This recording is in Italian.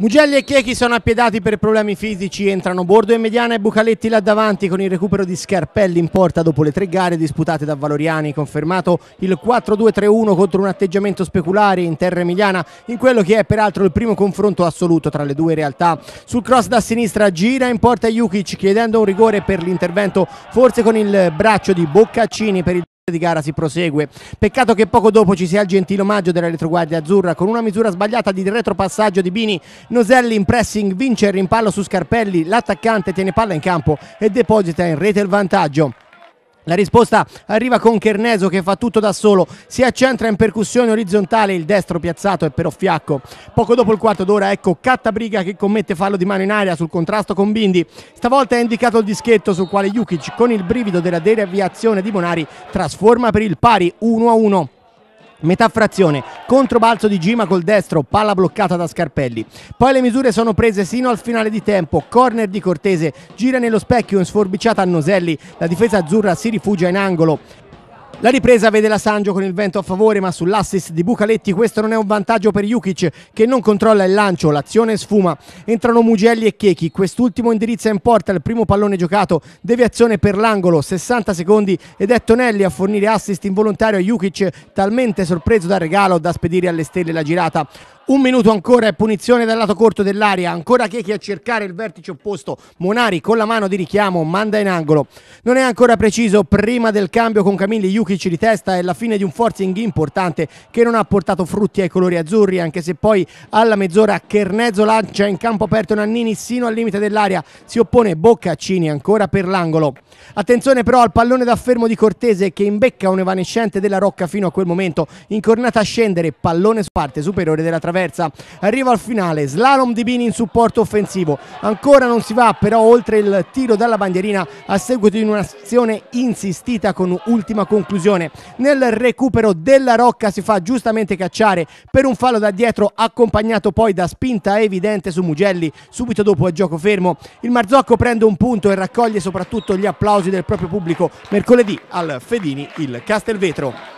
Mugelli e Chiechi sono appiedati per problemi fisici, entrano Bordo e Mediana e Bucaletti là davanti con il recupero di Scarpelli in porta dopo le tre gare disputate da Valoriani, confermato il 4-2-3-1 contro un atteggiamento speculare in terra emiliana in quello che è peraltro il primo confronto assoluto tra le due realtà. Sul cross da sinistra gira in porta Jukic chiedendo un rigore per l'intervento forse con il braccio di Boccaccini per il di gara si prosegue. Peccato che poco dopo ci sia il gentile omaggio della retroguardia azzurra con una misura sbagliata di retropassaggio di Bini. Noselli in pressing vince il rimpallo su Scarpelli, l'attaccante tiene palla in campo e deposita in rete il vantaggio. La risposta arriva con Cherneso che fa tutto da solo, si accentra in percussione orizzontale, il destro piazzato è però fiacco. Poco dopo il quarto d'ora ecco Cattabriga che commette fallo di mano in aria sul contrasto con Bindi. Stavolta è indicato il dischetto sul quale Jukic con il brivido della deviazione di Monari trasforma per il pari 1-1. Metà frazione, controbalzo di Gima col destro, palla bloccata da Scarpelli. Poi le misure sono prese sino al finale di tempo, corner di Cortese, gira nello specchio in sforbiciata a Noselli, la difesa azzurra si rifugia in angolo. La ripresa vede la Sangio con il vento a favore, ma sull'assist di Bucaletti questo non è un vantaggio per Jukic che non controlla il lancio, l'azione sfuma. Entrano Mugelli e Chechi, quest'ultimo indirizza in porta il primo pallone giocato, deviazione per l'angolo, 60 secondi ed è Tonelli a fornire assist involontario a Jukic, talmente sorpreso dal regalo da spedire alle stelle la girata. Un minuto ancora e punizione dal lato corto dell'aria, ancora Chechi a cercare il vertice opposto, Monari con la mano di richiamo manda in angolo. Non è ancora preciso prima del cambio con Camilli Jukic di testa e la fine di un forcing importante che non ha portato frutti ai colori azzurri, anche se poi alla mezz'ora Chernezzo lancia in campo aperto Nannini sino al limite dell'aria, si oppone Boccaccini ancora per l'angolo. Attenzione però al pallone da fermo di Cortese che imbecca un evanescente della Rocca fino a quel momento, incornata a scendere, pallone su parte superiore della traversa attraversa, arriva al finale, slalom di Bini in supporto offensivo, ancora non si va però oltre il tiro dalla bandierina a seguito di un'azione insistita con ultima conclusione. Nel recupero della Rocca si fa giustamente cacciare per un fallo da dietro accompagnato poi da spinta evidente su Mugelli subito dopo a gioco fermo. Il Marzocco prende un punto e raccoglie soprattutto gli applausi del proprio pubblico mercoledì al Fedini il Castelvetro.